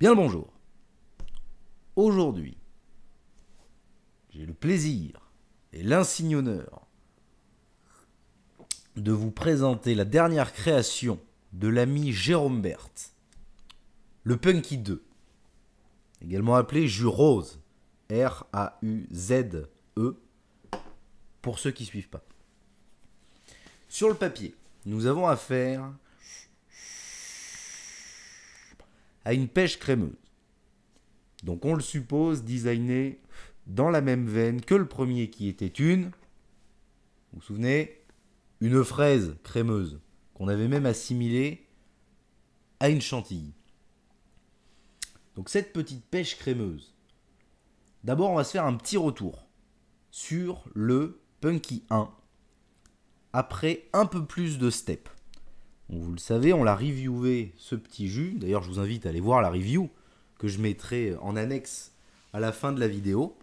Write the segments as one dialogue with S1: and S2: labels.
S1: Bien le bonjour. Aujourd'hui, j'ai le plaisir et l'insigne honneur de vous présenter la dernière création de l'ami Jérôme Berthe, le Punky 2, également appelé Jus Rose, R-A-U-Z-E, pour ceux qui ne suivent pas. Sur le papier, nous avons affaire à une pêche crémeuse. Donc on le suppose designé dans la même veine que le premier qui était une, vous vous souvenez, une fraise crémeuse qu'on avait même assimilée à une chantilly. Donc cette petite pêche crémeuse. D'abord, on va se faire un petit retour sur le Punky 1 après un peu plus de step vous le savez, on l'a reviewé ce petit jus. D'ailleurs, je vous invite à aller voir la review que je mettrai en annexe à la fin de la vidéo.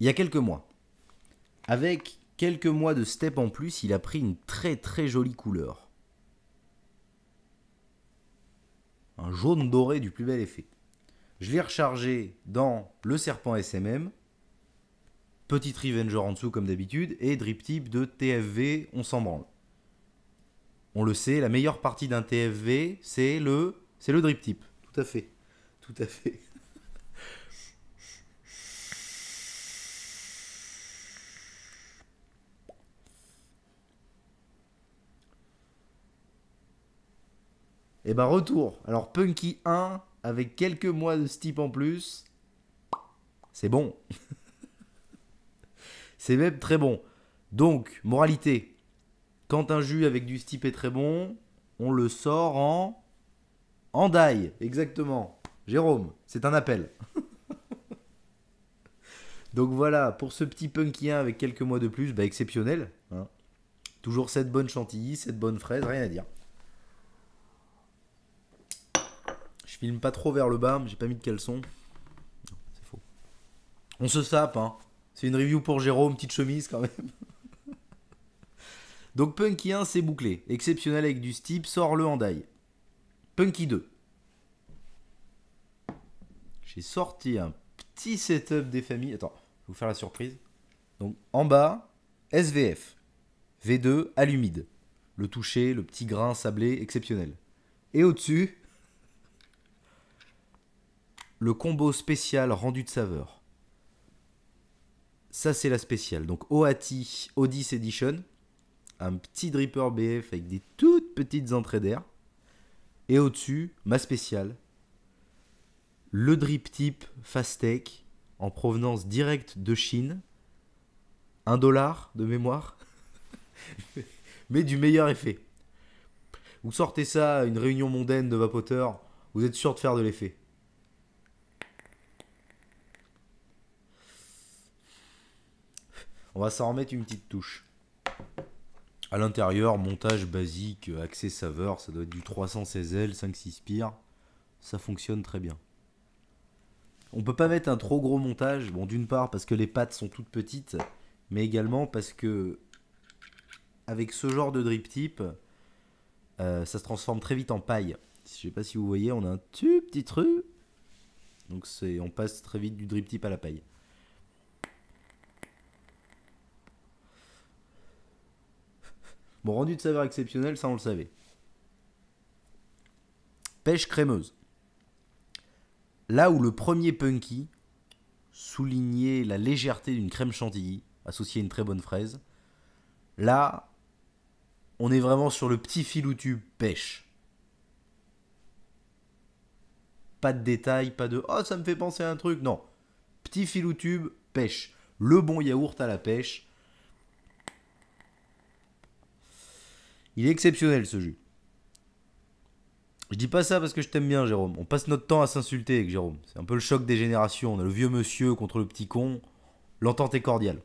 S1: Il y a quelques mois. Avec quelques mois de step en plus, il a pris une très très jolie couleur. Un jaune doré du plus bel effet. Je l'ai rechargé dans le serpent SMM. Petit Revenger en dessous comme d'habitude et drip Tip de TFV, on s'en branle on le sait, la meilleure partie d'un TFV, c'est le, c'est le drip tip. Tout à fait. Tout à fait. Et eh ben retour. Alors Punky 1, avec quelques mois de steep en plus, c'est bon. c'est même très bon. Donc, moralité, quand un jus avec du stipe est très bon, on le sort en. En die, exactement. Jérôme, c'est un appel. Donc voilà, pour ce petit punkien avec quelques mois de plus, bah exceptionnel. Hein. Toujours cette bonne chantilly, cette bonne fraise, rien à dire. Je filme pas trop vers le bas, j'ai pas mis de caleçon. C'est faux. On se sape, hein. C'est une review pour Jérôme, petite chemise quand même. Donc Punky 1, c'est bouclé. Exceptionnel avec du steep, sort le en Punky 2. J'ai sorti un petit setup des familles. Attends, je vais vous faire la surprise. Donc en bas, SVF. V2 à Le toucher, le petit grain sablé exceptionnel. Et au-dessus, le combo spécial rendu de saveur. Ça, c'est la spéciale. Donc OATI Odyssey Edition un petit dripper BF avec des toutes petites entrées d'air. Et au-dessus, ma spéciale, le drip type tech en provenance directe de Chine. Un dollar de mémoire, mais du meilleur effet. Vous sortez ça à une réunion mondaine de vapoteurs, vous êtes sûr de faire de l'effet. On va s'en remettre une petite touche. À l'intérieur, montage basique, accès saveur, ça doit être du 316L, 5-6 pires. Ça fonctionne très bien. On peut pas mettre un trop gros montage, bon d'une part parce que les pattes sont toutes petites, mais également parce que avec ce genre de drip tip, euh, ça se transforme très vite en paille. Je sais pas si vous voyez, on a un tout petit truc. Donc on passe très vite du drip tip à la paille. Bon, rendu de saveur exceptionnel, ça on le savait. Pêche crémeuse. Là où le premier punky soulignait la légèreté d'une crème chantilly associée à une très bonne fraise, là, on est vraiment sur le petit tube pêche. Pas de détails, pas de oh ça me fait penser à un truc, non. Petit filoutube, pêche. Le bon yaourt à la pêche, Il est exceptionnel ce jus. Je dis pas ça parce que je t'aime bien, Jérôme. On passe notre temps à s'insulter avec Jérôme. C'est un peu le choc des générations. On a le vieux monsieur contre le petit con. L'entente est cordiale.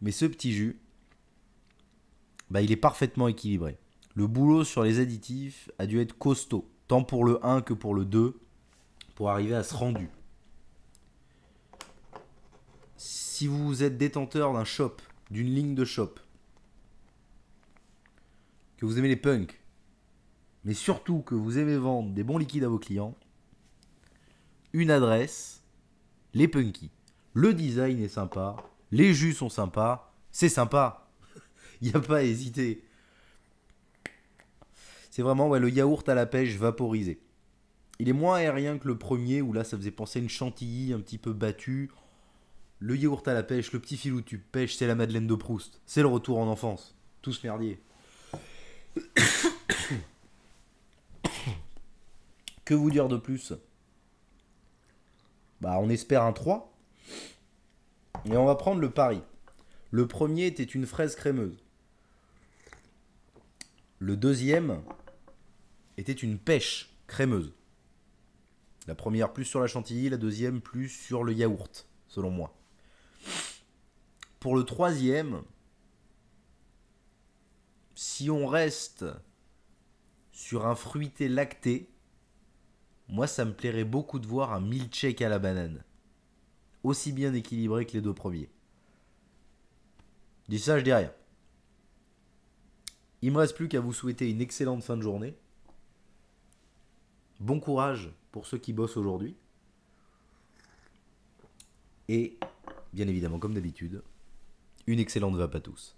S1: Mais ce petit jus, bah, il est parfaitement équilibré. Le boulot sur les additifs a dû être costaud, tant pour le 1 que pour le 2, pour arriver à ce rendu. Si vous êtes détenteur d'un shop, d'une ligne de shop, que vous aimez les punks, mais surtout que vous aimez vendre des bons liquides à vos clients, une adresse, les punkies. Le design est sympa, les jus sont sympas, c'est sympa. Il n'y a pas à hésiter. C'est vraiment ouais, le yaourt à la pêche vaporisé. Il est moins aérien que le premier où là ça faisait penser à une chantilly un petit peu battue. Le yaourt à la pêche, le petit filou tu pêches, c'est la Madeleine de Proust. C'est le retour en enfance. Tous merdier. que vous dire de plus Bah on espère un 3. Et on va prendre le pari. Le premier était une fraise crémeuse. Le deuxième était une pêche crémeuse. La première plus sur la chantilly, la deuxième plus sur le yaourt, selon moi. Pour le troisième, si on reste sur un fruité lacté, moi ça me plairait beaucoup de voir un milkshake à la banane. Aussi bien équilibré que les deux premiers. dis ça, je dis rien. Il me reste plus qu'à vous souhaiter une excellente fin de journée. Bon courage pour ceux qui bossent aujourd'hui. Et, bien évidemment, comme d'habitude, une excellente vape à tous.